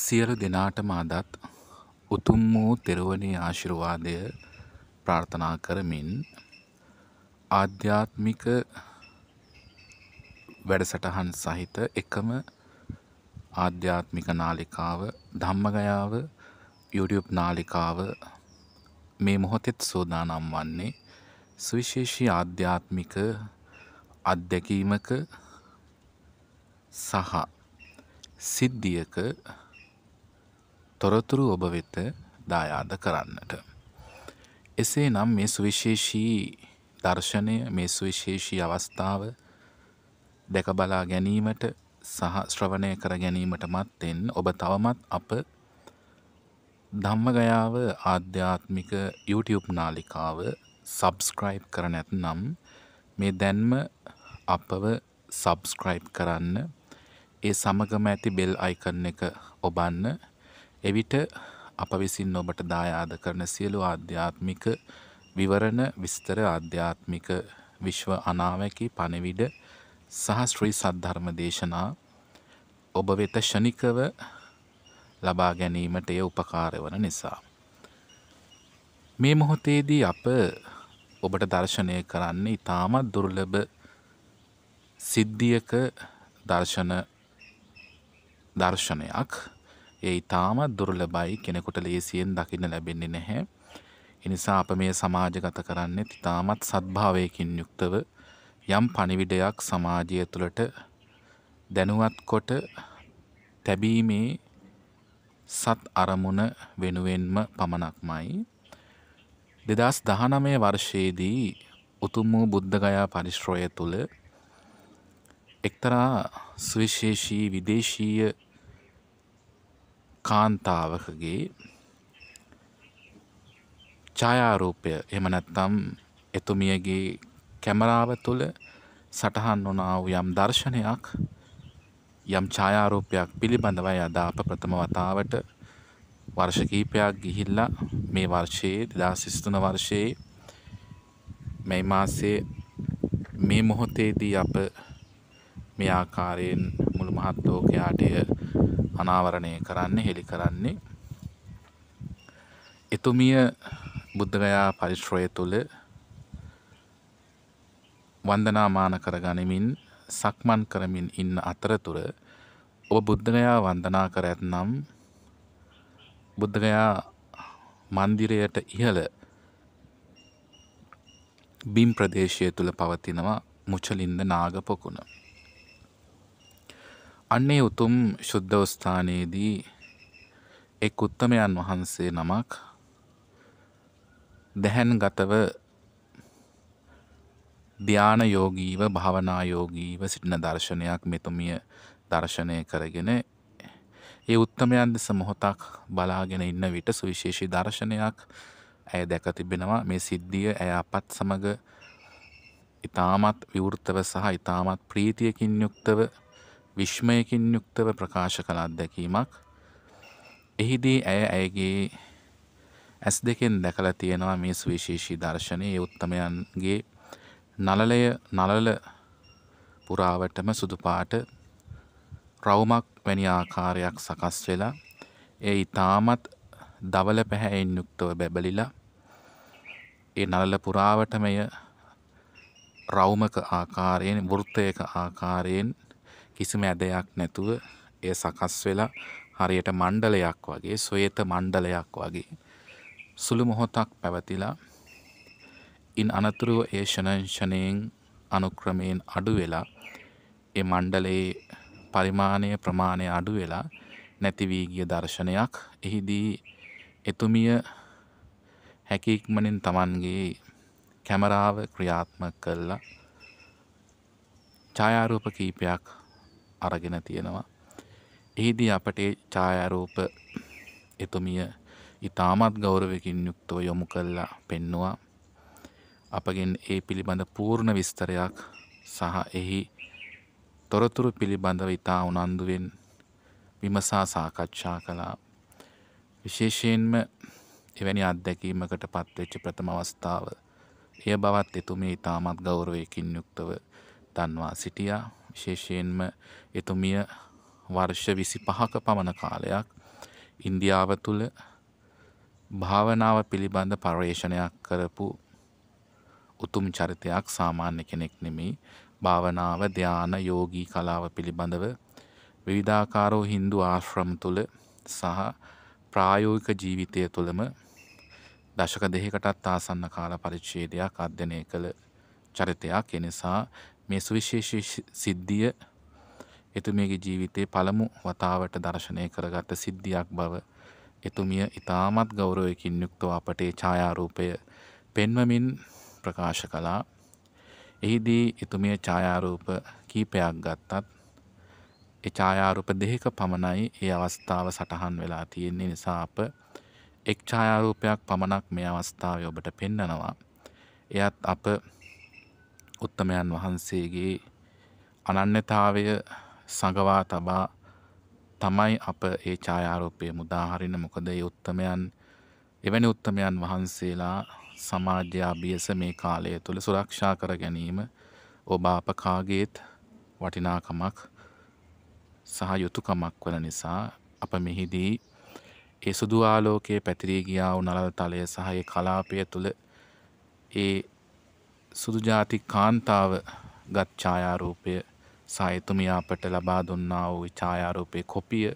සියලු දෙනාටම අදත් උතුම් වූ තෙරුවනේ ආශිර්වාදය ප්‍රාර්ථනා කරමින් ආධ්‍යාත්මික වැඩසටහන් සහිත එකම ආධ්‍යාත්මික නාලිකාව ධම්මගයාව YouTube නාලිකාව මේ මොහොතෙත් සෝදානම් වන්නේ සුවිශේෂී ආධ්‍යාත්මික අත්දැකීමක සහ සිද්ධියක තොරතුරු ඔබ වෙත දායාද කරන්නට. එසේ නම් මේ සුවිශේෂී දර්ශනය මේ සුවිශේෂී අවස්ථාව දැකබලා ගැනීමට සහ ශ්‍රවණය කර ගැනීමට මත්තෙන් ඔබ තවමත් අප ධම්මගයාව ආධ්‍යාත්මික YouTube නාලිකාව සබස්ක්‍රයිබ් කර නැත්නම් මේ දැන්ම අපව සබස්ක්‍රයිබ් කරන්න ඒ සමගම ඇති බෙල් අයිකන් එක ඔබන්න එවිට අප විසින් ඔබට දායාද කරන සියලු ආධ්‍යාත්මික විවරණ විස්තර ආධ්‍යාත්මික විශ්ව අනාවැකි පණවිඩ සහ ශ්‍රී සද්ධර්ම දේශනා ඔබ වෙත ෂණිකව ලබා ගැනීමට එය උපකාරවන නිසා. මේ මොහොතේදී අප ඔබට දර්ශනය කරන්නේ ඉතාමත් දුර්ලභ සිද්ධියක දර්ශන දර්ශනයක් ඒ ඉතාමත් දුර්ලභයි කෙනෙකුට ලේසියෙන් දකින්න ලැබෙන්නේ නැහැ. එනිසා අප මේ සමාජගත කරන්නේ ඉතාමත් සත්භාවයකින් යුක්තව යම් පණිවිඩයක් සමාජය තුළට දැනුවත් කොට තැබීමේ සත් අරමුණ වෙනුවෙන්ම පමණක්මයි. දෙදස් දහනමය වර්ෂයේදී උතුම් වූ බුද්ධගයා පරිශ්‍රය තුළ එක්තරා සවිශේෂී විදේශීය කාන්තාවකගේ ඡායාරූපය එහෙම නැත්නම් එතුමියගේ කැමරාව තුළ සටහන් වුණා වූ යම් දර්ශනයක් යම් ඡායාරූපයක් පිළිබඳවයි අද අප ප්‍රථම වතාවට වර්ෂ කිහිපයක් ගිහිල්ලා මේ වර්ෂයේ 2023 වර්ෂයේ මේ මාසයේ මේ මොහොතේදී අප මේ ආකාරයෙන් මුළු මහත් ලෝකයාටය අනාවරණය කරන්නේ හෙළි කරන්නේ. එතුමිය බුද්ධගයා පරිශ්‍රය තුළ වන්දනාමාන කරගනිමින් සක්මන් කරමින් ඉන්න අතරතුර ඔබ බුද්ධගයා වන්දනා කර ඇත්නම් බුද්ධගයා මන්දිරයට ඉහළ බිම් ප්‍රදේශය තුළ පවතිනවා මුචලින්ද නාග පොකුණ. අන්නේ උතුම් ශුද්ධවස්ථානයේදී එක් උත්තමයන් වහන්සේ නමක් දැහැන් ගතව ධ්‍යාන යෝගීව භාවනා යෝගීව සිටින දර්ශනයක් මෙතුමිය දර්ශනය කරගෙන ඒ උත්තමයන් දෙස මොහොතක් බලාගෙන ඉන්න විට සුවිශේෂී දර්ශනයක් ඇය දැක තිබෙනවා මේ සිද්ධිය ඇය අපත් සමඟ ඉතාමත් විවෘතව සහ ඉතාමත් ප්‍රීතියකින් යුක්තව විශ්මයකින් යුක්තව ප්‍රකාශ කළ අත්දැකීමක් එහිදී ඇය ඇයගේ ඇස් දෙකෙන් දැකලා තියෙනවා මේ සුවිශේෂී දර්ශනය උත්තමයන්ගේ නලලය නලල පුරාවටම සුදු පාට රවුමක් වැනි ආකාරයක් සකස් වෙලා ඒ ඊටාමත් දවල පැහැයෙන් යුක්තව බැබලිලා ඒ නලල පුරාවටමය රවුමක ආකාරයෙන් වෘත්තයක ආකාරයෙන් කිසිම ඇදයක් නැතුව එය සකස් වෙලා හරියට මණ්ඩලයක් වගේ සොයත මණ්ඩලයක් වගේ සුළු මොහොතක් පැවතිලා ඉන් අනතුරුව ඒ ෂණංශනයෙන් අනුක්‍රමයෙන් අඩු වෙලා ඒ මණ්ඩලයේ පරිමාණය ප්‍රමාණය අඩු වෙලා නැතිවී ගිය දර්ශනයක් එහිදී එතුමිය හැකික්මනින් තමන්ගේ කැමරාව ක්‍රියාත්මක කළා ඡායාරූප කීපයක් අරගෙන තියෙනවා. එහිදී අපට ඡායාරූප එතුමිය ඉතාමත් ගෞරවකින් යුක්තව යොමු කළා පෙන්නවා. අපගෙන් ඒ පිළිබඳ පූර්ණ විස්තරයක් සහ එහි තොරතුරු පිළිබඳව ඉතා උනන්දුවෙන් විමසා සාකච්ඡා කළා. විශේෂයෙන්ම එවැනි අත්දැකීමකට පත්වෙච්ච ප්‍රථම අවස්ථාව එය බවත් එතුමේ ඉතාමත් ගෞරවයකින් යුක්තව දන්වා සිටියා විශේෂයෙන්ම එතුමිය වර්ෂ විසි පහක පමණ කාලයක් ඉන්දියාව තුළ භාවනාව පිළිබඳ පර්යේෂණයක් කරපු උතුම් චරිතයක් සාමාන්‍ය කෙනෙක් නෙමේ භාවනාව ධ්‍යාන යෝගී කලාව පිළිබඳව විවිධාකාරෝ හින්දු ආශ්‍රම් තුළ සහ ප්‍රායෝගික ජීවිතය තුළම දශක දෙකකටත් ආසන්න කාල පරිච්ඡේදයක් අධ්‍යයනය කළ චරිතයක් එනිසා මේ සුවිශේෂී සිද්ධිය එතුමියගේ ජීවිතේ පළමු වතාවට දර්ශනය කරගත්ත සිද්ධියක් බව එතුමිය ඉතාමත් ගෞරවයකින් යුක්තව අපටේ ඡායාරූපය පෙන්වමින් ප්‍රකාශ කළා. එහිදී එතුමිය ඡායාරූප කීපයක් ගත්තත් ඒ ඡායාරූප දෙකක පමණයි ඒ අවස්ථාව සටහන් වෙලා තියෙන්නේ නිසා අප එක් ඡායාරූපයක් පමණක් මේ අවස්ථාවේ ඔබට පෙන්වනවා. එයත් අප උත්තමයන් වහන්සේගේ අනන්‍යතාවය සඟවා තබා තමයි අප ඒ ඡායාරූපය මුදාහරින මොකද ඒ උත්තමයන් එවැනි උත්තමයන් වහන්සේලා සමාජ්‍ය අභියස මේ කාලය තුළ සුරක්ෂා කර ගැනීම ඔබ අප කාගේත් වටිනාකමක් සහ යුතුයකමක් වන නිසා අප මෙහිදී ඒ සුදු ආලෝකයේ පැතිරී ගියා වූ නලල තලය සහ ඒ කලාපය තුළ ඒ සුදු ජාති කාන්තාව ගත් ඡායාරූපය සහ එතුමිය අපට ලබා දුන්නා වූ ඡායාරූපයේ කොපිය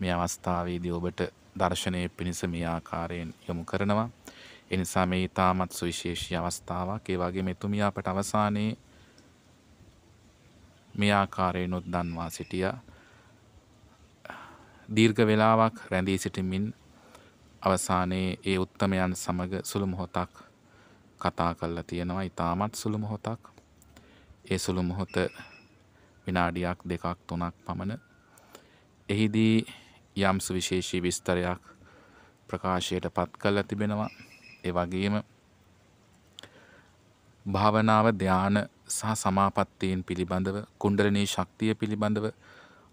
මේ අවස්ථාවේදී ඔබට දර්ශනය පිණිස මේ ආකාරයෙන් යොමු කරනවා. ඒ නිසා මේ ඊටමත් සුවිශේෂී අවස්ථාවක්. ඒ වගේම එතුමිය අපට අවසානයේ මේ ආකාරයෙන් උද්දන්වා සිටියා. දීර්ඝ වේලාවක් රැඳී සිටමින් අවසානයේ ඒ උත්තමයන් සමග සුළු මොහොතක් කතා කරලා තියෙනවා ඉතාමත් සුළු මොහොතක් ඒ සුළු මොහොත විනාඩියක් දෙකක් තුනක් පමණ එහිදී යම් සුවිශේෂී විස්තරයක් ප්‍රකාශයට පත් කරලා තිබෙනවා ඒ වගේම භාවනාව ධ්‍යාන සහ සමාපත්තීන් පිළිබඳව කුණ්ඩලනී ශක්තිය පිළිබඳව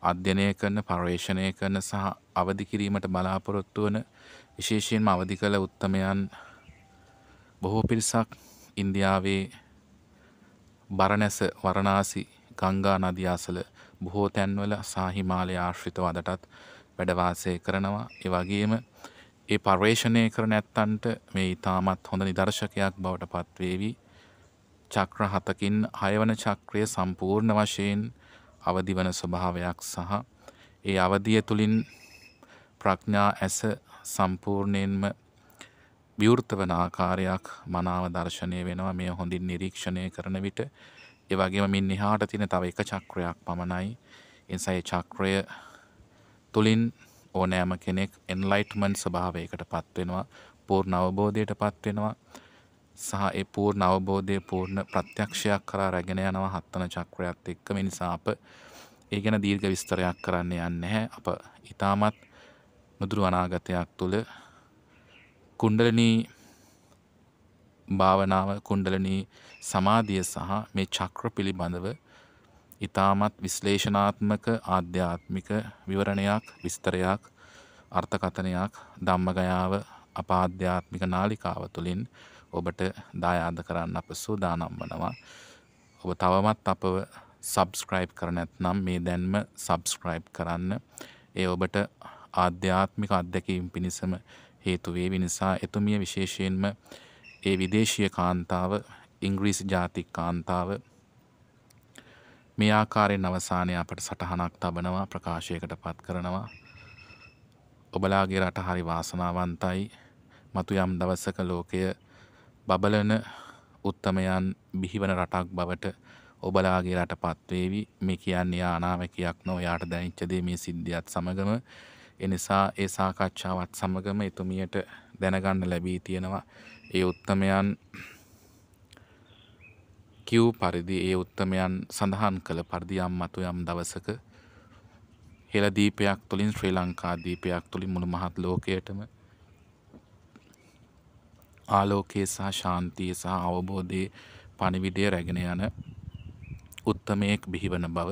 අධ්‍යනය කරන පර්යේෂණය කරන සහ අවධි කිරීමට බලාපොරොත්තු වන විශේෂයෙන්ම අවධි කළ උත්තමයන් බොහෝ පිරිසක් ඉන්දියාවේ බරණැස වරණාසි ගංගා නදී අසල බොහෝ තැන්වල සහ හිමාලය ආශ්‍රිතව අදටත් වැඩ වාසය කරනවා. ඒ වගේම ඒ පර්යේෂණය කරන ඇත්තන්ට මේ ඊටමත් හොඳ නිදර්ශකයක් බවට පත්වේවි. චක්‍ර හතකින් හයවන චක්‍රය සම්පූර්ණ වශයෙන් අවදිවන ස්වභාවයක් සහ ඒ අවධිය තුලින් ප්‍රඥා ඇස සම්පූර්ණයෙන්ම විවෘත වන ආකාරයක් මනාව දර්ශනය වෙනවා මේ හොඳින් නිරීක්ෂණය කරන විට ඒ වගේම මින් එහාට තියෙන තව එක චක්‍රයක් පමණයි. එනිසා ඒ චක්‍රය තුලින් ඕනෑම කෙනෙක් එන්ලයිට්මන්ට් ස්වභාවයකටපත් වෙනවා, පූර්ණ අවබෝධයටපත් වෙනවා. සහ ඒ පූර්ණ අවබෝධය පූර්ණ ප්‍රත්‍යක්ෂයක් කරා රැගෙන යනවා හත්තන චක්‍රයත් එක්ක මේ නිසා අප ඒ ගැන දීර්ඝ විස්තරයක් කරන්න යන්නේ නැහැ. අප ඊටමත් නුදුරු අනාගතයක් තුළ කුණ්ඩලනී භාවනාව කුණ්ඩලනී සමාධිය සහ මේ චක්‍ර පිළිබඳව ඉතාමත් විශ්ලේෂනාත්මක ආධ්‍යාත්මික විවරණයක් විස්තරයක් අර්ථකථනයක් ධම්මගයාව අපාධ්‍යාත්මික නාලිකාව තුළින් ඔබට දායාද කරන්න අප සූදානම් වනවා. ඔබ තවමත් අපව සබස්ක්‍රයිබ් කරන ඇත්නම් මේ දැන්ම සබස්ක්‍රයිබ් කරන්න ඒ ඔබට ආධ්‍යාත්මික අත්දැකීම් පිණිසම හේතු වේ නිසා එතුමිය විශේෂයෙන්ම ඒ විදේශීය කාන්තාව ඉංග්‍රීසි ජාතික කාන්තාව මේ ආකාරයෙන් අවසානය අපට සටහනක් තබනවා ප්‍රකාශයකට පත් කරනවා ඔබලාගේ රට හරි වාසනාවන්තයි මතු යම් දවසක ලෝකය බබලන උත්තමයන් බිහිවන රටක් බවට ඔබලාගේ රට පත්වේවි මේ කියන්නේ ආනාවකයක් නො යාට දැනිච්චදේ මේ සිද්ධියත් සමගම එනිසා ඒ සාකච්ඡාවත් සමගම එතුමියට දැනගන්න ලැබී තියෙනවා ඒ උත්තමයන් කිව් පරිදි ඒ උත්තමයන් සඳහන් කළ පරිදියම් මතු යම් දවසක හෙලදීපයක් තුළින් ශ්‍රී ලංකා දීපයක් තුළින් මුළු මහත් ලෝකයටම ආලෝකයේ සහ ශාන්තිය සහ අවබෝධයේ පණිවිඩය රැගෙන යන උත්තමයෙක් බිහිවන බව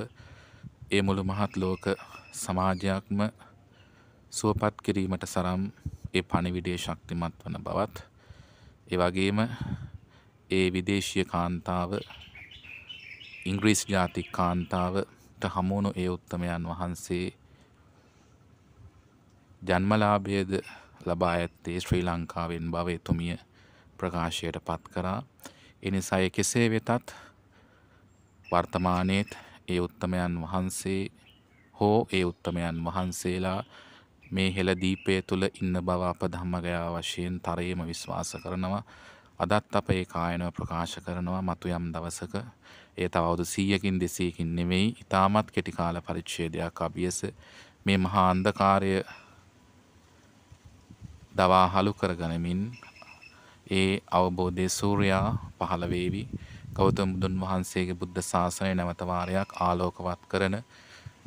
ඒ මුළු මහත් ලෝක සමාජයක්ම සුවපත් කිරීමට සරම් ඒ පණිවිඩය ශක්තිමත් වන බවත් ඒ වගේම ඒ විදේශීය කාන්තාව ඉංග්‍රීස් ජාතික කාන්තාවට හමුණු ඒ උත්තමයන් වහන්සේ ජන්මලාභයද ලබා ඇත්තේ ශ්‍රී ලංකාවෙන් බව එතුමිය ප්‍රකාශයට පත් කරා. එනිසාය කෙසේ වෙතත් වර්තමානයේත් ඒ උත්තමයන් වහන්සේ හෝ ඒ උත්තමයන් වහන්සේලා මේ හෙළ දීපය තුළ ඉන්න බව අප ධම්මගයා වශයෙන් තරයේම විශ්වාස කරනවා. අදත් අප ඒ කායනව ප්‍රකාශ කරනවා මතු යම් දවසක ඒ තවුදු සීයකින් දෙසයකින් නෙමෙයි ඉතාමත් කෙටිකාල පරිච්ෂේදයක් අභියස මේ මහා අන්දකාරය දවා හලු කරගනමින් ඒ අවබෝධය සූරයා පහළවේවි ගෞතම බුදුන් වහන්සේගේ බුද්ධ ශාසනය නැවතවාරයක් ආලෝකවත් කරන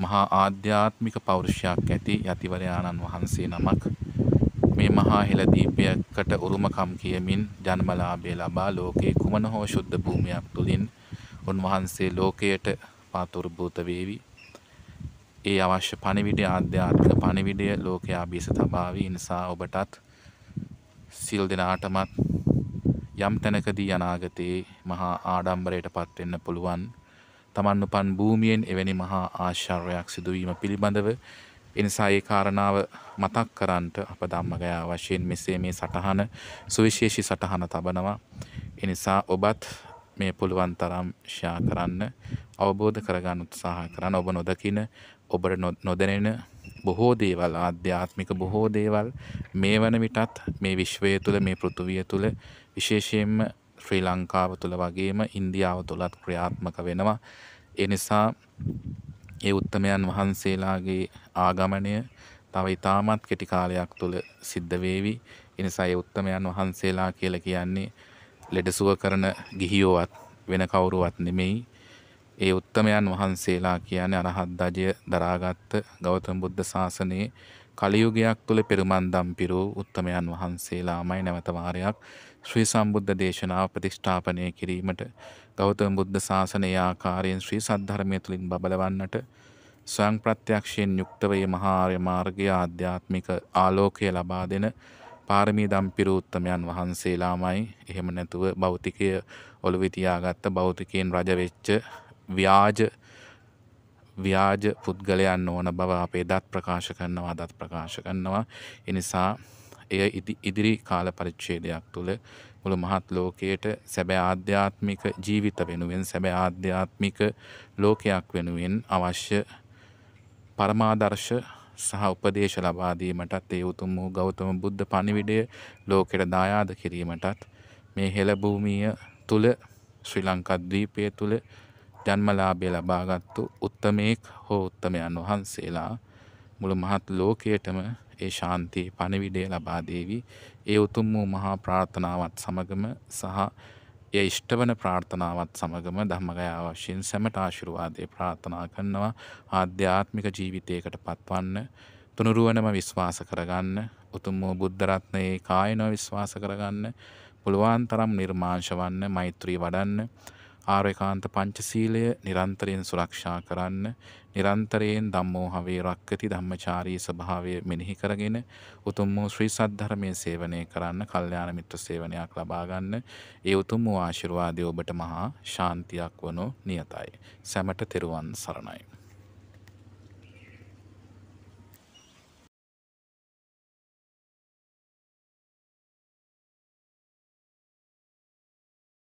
මහා ආධ්‍යාත්මික පෞරුෂයක් ඇති යතිවරයාණන් වහන්සේ නමක් මේ මහා හෙළදීපයකට උරුමකම් කියමින් ජන්මලාභය ලබා ලෝකයේ කුමන හෝ ශුද්ධ භූමියක් තුළින් උන්වහන්සේ ලෝකයට පාතුරුභූත වේවි. ඒ අවශ්‍ය පණිවිඩය ආධ්‍යාත්මික පණිවිඩය ලෝකයා බිස තබාවි. නිසා ඔබටත් සිල් දෙනාටමත් යම් තැනකදී අනාගතයේ මහා ආඩම්බරයටපත් වෙන්න පුළුවන්. තමන් උපන් භූමියෙන් එවැනි මහා ආශ්චර්යයක් සිදුවීම පිළිබඳව එනිසා ඒ කාරණාව මතක් කරන්ට අප ධම්මගයා වශයෙන් මෙසේ මේ සටහන සුවිශේෂී සටහන තබනවා. එනිසා ඔබත් මේ පුළුවන් තරම් ෂා කරන්න අවබෝධ කරගන්න උත්සාහ කරන්න ඔබ නොදකින ඔබට නොදැනෙන බොහෝ දේවල් ආධ්‍යාත්මික බොහෝ දේවල් මේ වන විටත් මේ විශ්වය තුළ මේ පෘතුවිය තුළ විශේෂයෙන්ම ශ්‍රී ලංකාව තුළ වගේම ඉන්දියාව තුළත් ක්‍රියාත්මක වෙනවා. එනිසා ඒ උත්තමයන් වහන්සේලාගේ ආගමනය තව ඉතාමත් කෙටිකාලයක් තුළ සිද්ධ වේවි. එනිසා ඒ උත්තමයන් වහන්සේලා කියලා කියන්නේ ලෙඩසුව කරන ගිහියෝවත් වෙන කවුරුවත් නෙමෙයි. ඒ උත්තමයන් වහන්සේලා කියන්නේ අරහත් ධජය දරාගත් ගෞතම බුද්ධ ශාසනයේ කලියුගයක් තුළ පෙරුමන්දම් පිරූ උත්තමයන් වහන්සේලාමයි නැවතවාරයක් ශ්‍රී සම්බුද්ධ දේශනාව ප්‍රතිෂ්ඨාපනය කිරීමට ගෞතම බුද්ධ ශාසනය ආකාරයෙන් ශ්‍රී සද්ධර්මය තුළින් බබලවන්නට ස්වයං ප්‍රත්‍යක්ෂයෙන් යුක්තවයේ මහාර්ය මාර්ගය ආධ්‍යාත්මික ආලෝකය ලබා දෙන පාරමී දම්පිරූත්තමයන් වහන්සේලාමයි එහෙම නැතුව භෞතිකය ඔළුවෙ තියාගත්ත භෞතිකයෙන් රජවෙච්ච ව්‍යාජ ව්‍යාජ පුද්ගලයන් ඕන බව අපේ දත් ප්‍රකාශ කරනවා දත් ප්‍රකාශ කරනවා එනිසා එය ඉදිරි කාල පරිච්ඡේදයක් තුළ මුළු මහත් ලෝකයට සැබෑ ආධ්‍යාත්මික ජීවිත වෙනුවෙන් සැබෑ ආධ්‍යාත්මික ලෝකයක් වෙනුවෙන් අවශ්‍ය පරමාදර්ශ සහ උපදේශ ලබා දීමටත් ඒ උතුම් වූ ගෞතම බුද්ධ පණිවිඩය ලෝකෙට දායාද කිරීමටත් මේ හෙළ භූමිය තුල ශ්‍රී ලංකාද්වීපය තුල ජන්මලාභය ලබාගත්තු උත්තමයෙක් හෝ උත්තමයන් වහන්සේලා මුළු මහත් ලෝකයටම ඒ ශාන්තියේ පණිවිඩය ලබා දේවි. ඒ උතුම් වූ මහා ප්‍රාර්ථනාවත් සමගම සහ ඒ ඉෂ්ටවන ප්‍රාර්ථනාවත් සමගම ධම්මගයා වශයෙන් සැමට ආශිර්වාදයේ ප්‍රාර්ථනා කරනවා ආධ්‍යාත්මික ජීවිතයකට පත්වන්න තුනුරුවනම විශ්වාස කරගන්න උතුම් වූ බුද්ධ රත්නයේ කායනව විශ්වාස කරගන්න පුළුවන් තරම් නිර්මාංශ වන්න මෛත්‍රී වඩන්න ආරයකාන්ත පංචසීලය නිරන්තරයෙන් සුරක්ෂා කරන්න නිරන්තරයෙන් දම්මෝහවේ රක්කති ධම්මචාරී ස්භාවය මෙනෙහි කරගෙන උතුම් වූ ශ්‍රී සද්ධර්මය සේවනය කරන්න කල්්‍යාන මිත්‍ර සේවනයක් ලබාගන්න ඒ උතුම් වූ ආශිරවාදය ඔබට මහා ශාන්තියක් වනු නියතයි. සැමට තෙරුවන් සරණයි.